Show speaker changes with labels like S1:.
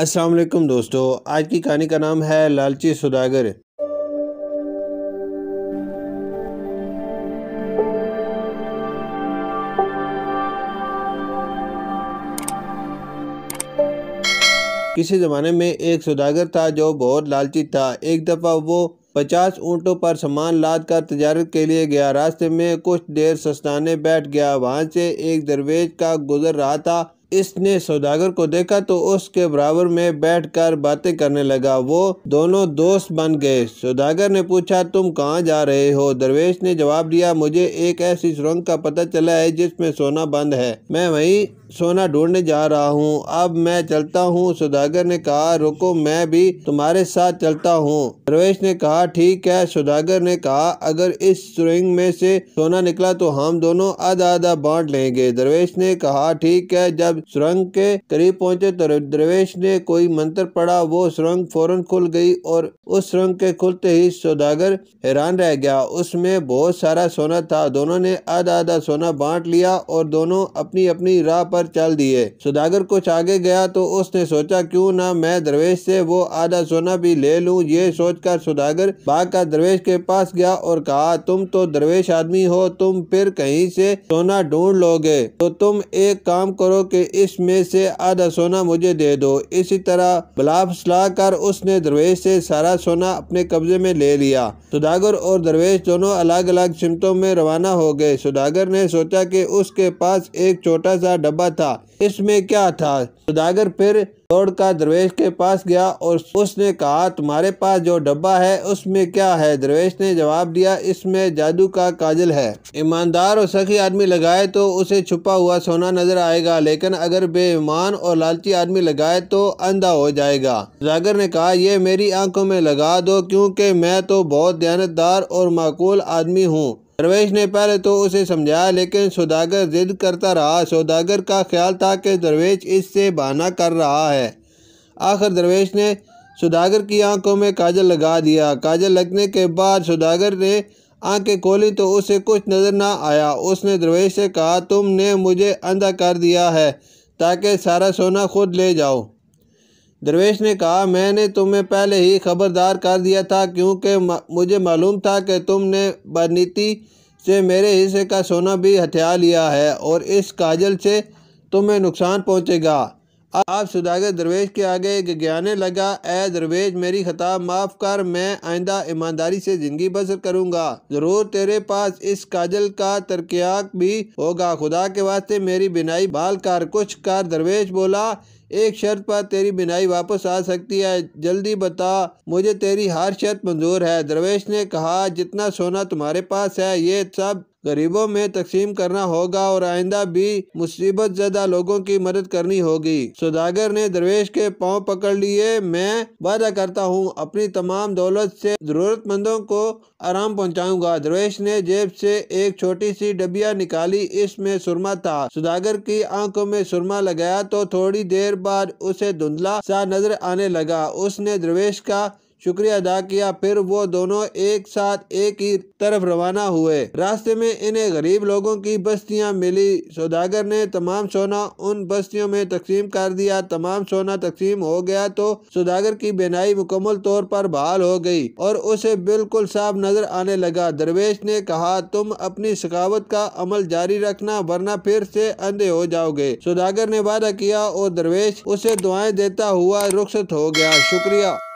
S1: अस्सलाम वालेकुम दोस्तों आज की कहानी का नाम है लालची सुदागर किसी ज़माने में एक सुदागर था जो बहुत लालची था एक दफ़ा वो पचास ऊँटों पर सामान लाद कर तजारत के लिए गया रास्ते में कुछ देर सस्ताने बैठ गया वहाँ से एक दरवेज का गुजर रहा था इसने सौदागर को देखा तो उसके बराबर में बैठकर बातें करने लगा वो दोनों दोस्त बन गए सौदागर ने पूछा तुम कहाँ जा रहे हो दरवेश ने जवाब दिया मुझे एक ऐसी सुरंग का पता चला है जिसमें सोना बंद है मैं वहीं सोना ढूंढने जा रहा हूँ अब मैं चलता हूँ सुधागर ने कहा रुको मैं भी तुम्हारे साथ चलता हूँ प्रवेश ने कहा ठीक है सुधागर ने कहा अगर इस सुरंग में से सोना निकला तो हम दोनों आधा आधा बांट लेंगे दरवेश ने कहा ठीक है जब सुरंग के करीब पहुंचे तो दरवेश ने कोई मंत्र पढ़ा वो सुरंग फौरन खुल गई और उस सुरंग के खुलते ही सौदागर हैरान रह गया उसमें बहुत सारा सोना था दोनों ने आधा आधा सोना बांट लिया और दोनों अपनी अपनी राह पर पर चल दिए सुदागर कुछ आगे गया तो उसने सोचा क्यों ना मैं दरवेश से वो आधा सोना भी ले लूं ये सोचकर सुदागर बाग का दरवेश के पास गया और कहा तुम तो दरवेश आदमी हो तुम फिर कहीं से सोना ढूंढ लोगे तो तुम एक काम करो कि इसमें से आधा सोना मुझे दे दो इसी तरह बलाब सलाह कर उसने दरवेश से सारा सोना अपने कब्जे में ले लिया सुदागर और दरवेश दोनों अलग अलग सिमतों में रवाना हो गए सुदागर ने सोचा कि उसके पास एक छोटा सा डब्बा था इसमें क्या था सुदागर फिर दौड़कर दरवेश के पास गया और उसने कहा तुम्हारे पास जो डब्बा है उसमें क्या है दरवेश ने जवाब दिया इसमें जादू का काजल है ईमानदार और सखी आदमी लगाए तो उसे छुपा हुआ सोना नजर आएगा लेकिन अगर बेईमान और लालची आदमी लगाए तो अंधा हो जाएगा सुदागर ने कहा यह मेरी आंखों में लगा दो क्योंकि मैं तो बहुत दयानतदार और माकूल आदमी हूँ दरवेश ने पहले तो उसे समझाया लेकिन सौदागर जिद करता रहा सौदागर का ख्याल था कि दरवेश इससे बहाना कर रहा है आखिर दरवेश ने सौदागर की आंखों में काजल लगा दिया काजल लगने के बाद सौदागर ने आंखें खोली तो उसे कुछ नज़र ना आया उसने दरवेश से कहा तुमने मुझे अंधा कर दिया है ताकि सारा सोना खुद ले जाओ दरवेश ने कहा मैंने तुम्हें पहले ही खबरदार कर दिया था क्योंकि मुझे मालूम था कि तुमने बदनीति से मेरे हिस्से का सोना भी हथिया लिया है और इस काजल से तुम्हें नुकसान पहुंचेगा आप सुदागर दरवेश के आगे गगाने लगा ए दरवेश मेरी खता माफ़ कर मैं आइंदा ईमानदारी से ज़िंदगी बसर करूँगा ज़रूर तेरे पास इस काजल का तरक्याक भी होगा खुदा के वास्ते मेरी बिनाई बाल कर कुछ कर दरवेश बोला एक शर्त पर तेरी बिनाई वापस आ सकती है जल्दी बता मुझे तेरी हर शर्त मंजूर है दरवेश ने कहा जितना सोना तुम्हारे पास है ये सब गरीबों में तकसीम करना होगा और आइंदा भी मुसीबत ज्यादा लोगों की मदद करनी होगी सौदागर ने दरवेश के पाँव पकड़ लिए मैं वादा करता हूँ अपनी तमाम दौलत से ज़रूरतमंदों को आराम पहुँचाऊँगा दरवेश ने जेब से एक छोटी सी डबिया निकाली इसमें सुरमा था सौदागर की आंखों में सुरमा लगाया तो थोड़ी देर बाद उसे धुंधला सा नजर आने लगा उसने दरवेश का शुक्रिया अदा किया फिर वो दोनों एक साथ एक ही तरफ रवाना हुए रास्ते में इन्हें गरीब लोगों की बस्तियां मिली सौदागर ने तमाम सोना उन बस्तियों में तकसीम कर दिया तमाम सोना तकसीम हो गया तो सौदागर की बेनाई मुकम्मल तौर पर बहाल हो गई और उसे बिल्कुल साफ नजर आने लगा दरवेश ने कहा तुम अपनी सखावत का अमल जारी रखना वरना फिर से अंधे हो जाओगे सौदागर ने वादा किया और दरवेश उसे दुआएं देता हुआ रुखसत हो गया शुक्रिया